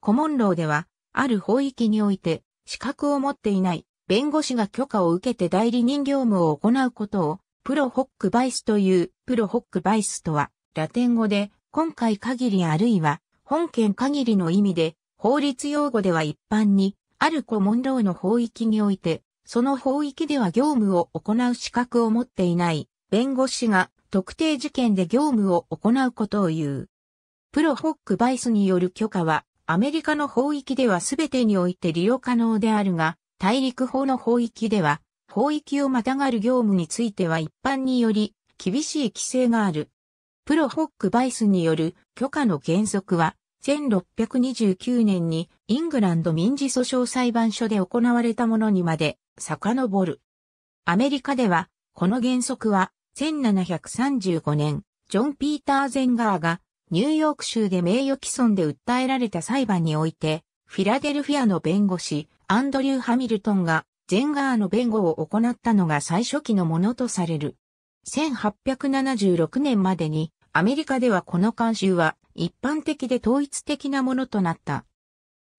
コモンローでは、ある法域において、資格を持っていない弁護士が許可を受けて代理人業務を行うことを、プロホックバイスという、プロホックバイスとは、ラテン語で、今回限りあるいは、本件限りの意味で、法律用語では一般に、あるコモンローの法域において、その法域では業務を行う資格を持っていない弁護士が特定事件で業務を行うことを言う。プロホックバイスによる許可はアメリカの法域では全てにおいて利用可能であるが、大陸法の法域では、法域をまたがる業務については一般により厳しい規制がある。プロホックバイスによる許可の原則は、1629年にイングランド民事訴訟裁判所で行われたものにまで遡る。アメリカでは、この原則は1735年、ジョン・ピーター・ゼンガーがニューヨーク州で名誉毀損で訴えられた裁判において、フィラデルフィアの弁護士、アンドリュー・ハミルトンが、ゼンガーの弁護を行ったのが最初期のものとされる。1876年までに、アメリカではこの慣習は一般的で統一的なものとなった。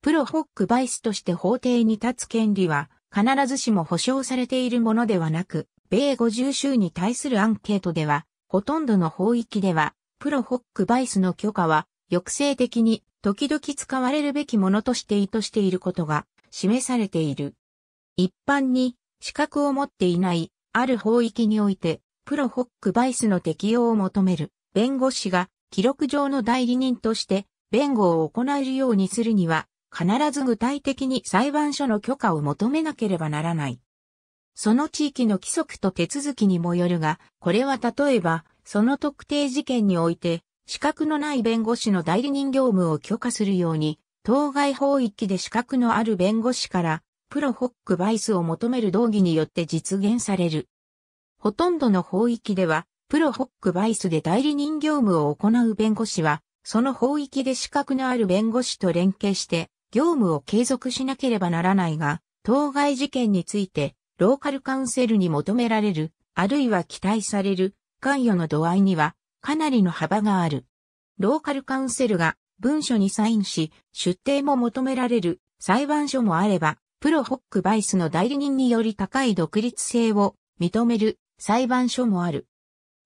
プロホックバイスとして法廷に立つ権利は必ずしも保障されているものではなく、米50州に対するアンケートでは、ほとんどの法域ではプロホックバイスの許可は、抑制的に時々使われるべきものとして意図していることが示されている。一般に資格を持っていないある法域においてプロホックバイスの適用を求める弁護士が記録上の代理人として弁護を行えるようにするには必ず具体的に裁判所の許可を求めなければならない。その地域の規則と手続きにもよるが、これは例えばその特定事件において、資格のない弁護士の代理人業務を許可するように、当該法域で資格のある弁護士から、プロホックバイスを求める道義によって実現される。ほとんどの法域では、プロホックバイスで代理人業務を行う弁護士は、その法域で資格のある弁護士と連携して、業務を継続しなければならないが、当該事件について、ローカルカウンセルに求められる、あるいは期待される、関与の度合いにはかなりの幅がある。ローカルカウンセルが文書にサインし、出廷も求められる裁判所もあれば、プロホックバイスの代理人により高い独立性を認める裁判所もある。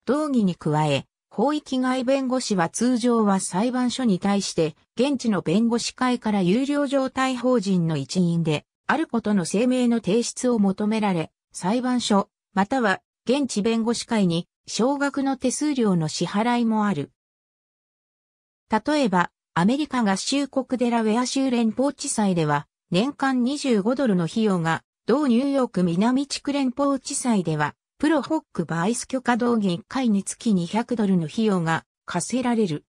同義に加え、法域外弁護士は通常は裁判所に対して、現地の弁護士会から有料状態法人の一員で、あることの声明の提出を求められ、裁判所、または現地弁護士会に少額の手数料の支払いもある。例えば、アメリカ合衆国デラウェア州連邦地裁では、年間25ドルの費用が、同ニューヨーク南地区連邦地裁では、プロホックバイス許可動議1回につき200ドルの費用が課せられる。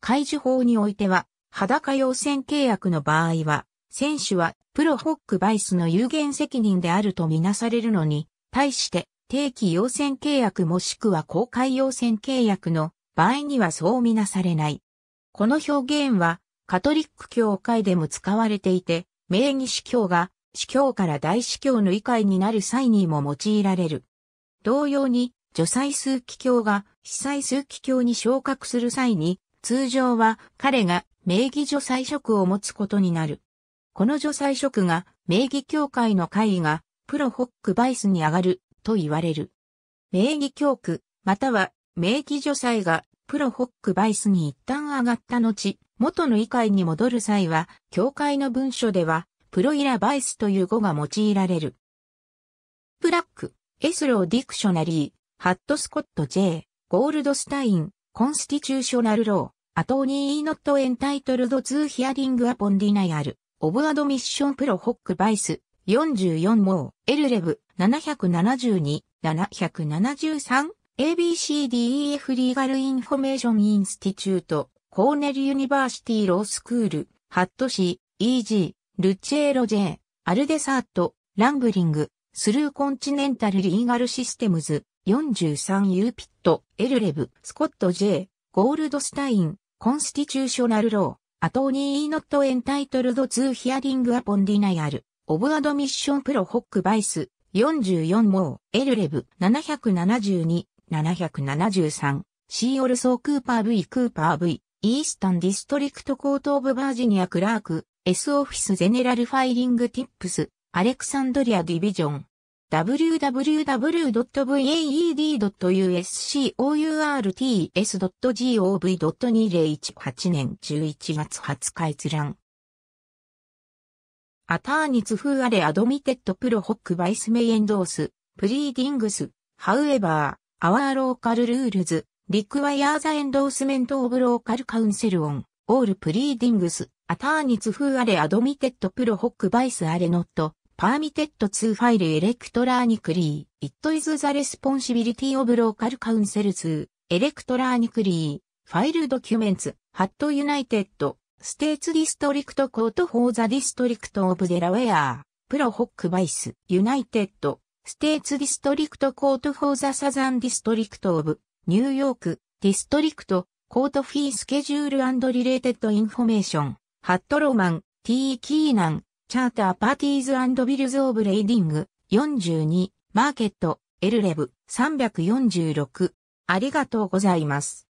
解除法においては、裸要線契約の場合は、選手はプロホックバイスの有限責任であるとみなされるのに、対して定期要選契約もしくは公開要選契約の場合にはそうみなされない。この表現は、カトリック教会でも使われていて、名義司教が、司教から大司教の理解になる際にも用いられる。同様に、除祭数機教が、司祭数機教に昇格する際に、通常は彼が名義除祭職を持つことになる。この除祭職が名義教会の会議がプロホックバイスに上がると言われる。名義教区、または名義助祭がプロホックバイスに一旦上がった後、元の議会に戻る際は、教会の文書では、プロイラバイスという語が用いられる。ブラック、エスローディクショナリー、ハットスコット J、ゴールドスタイン、コンスティチューショナルロー、アトーニー・ノット・エンタイトルド・ツー・ヒアリング・アポン・ディナイアル、オブ・アドミッション・プロ・ホック・バイス、44もエルレブ772、773、ABCDEF リーガルインフォメーションインスティチュート、コーネルユニバーシティロースクール、ハットシー、EG、ルッチェーロ J、アルデサート、ランブリング、スルーコンチネンタルリーガルシステムズ、43ユーピット、エルレブ、スコット J、ゴールドスタイン、コンスティチューショナルロー、アトーニーノットエンタイトルドツーヒアリングアポンディナイアル。オブアドミッションプロホックバイス、44モー、エルレブ、772、773、シーオルソークーパー V クーパー V、イースタンディストリクトコートオブバージニアクラーク、S オフィスゼネラルファイリングティップス、アレクサンドリアディビジョン。www.vaed.uscourts.gov.2018 年11月20日閲覧。アターニツフーアレアドミテッドプロホックバイスメイエンドース、プリーディングス、ハウエバー、アワーローカルルールズ、リクワイアーザエンドースメントオブローカルカウンセルオン、オールプリーディングス、アターニツフーアレアドミテッドプロホックバイスアレノット、パーミテッド2ファイルエレクトラーニクリー、イットイズザレスポンシビリティオブローカルカウンセル2、エレクトラーニクリー、ファイルドキュメンツ、ハットユナイテッド、ステーツディストリクトコートフォーザディストリクトオブデラウェア、プロホックバイス、ユナイテッド、ステーツディストリクトコートフォーザサザンディストリクトオブ、ニューヨーク、ディストリクト、コートフィースケジュールリレーテッドインフォメーション、ハットローマン、T。キーナン、チャーターパーティーズビルズオブレイディング、42、マーケット、エルレブ、346、ありがとうございます。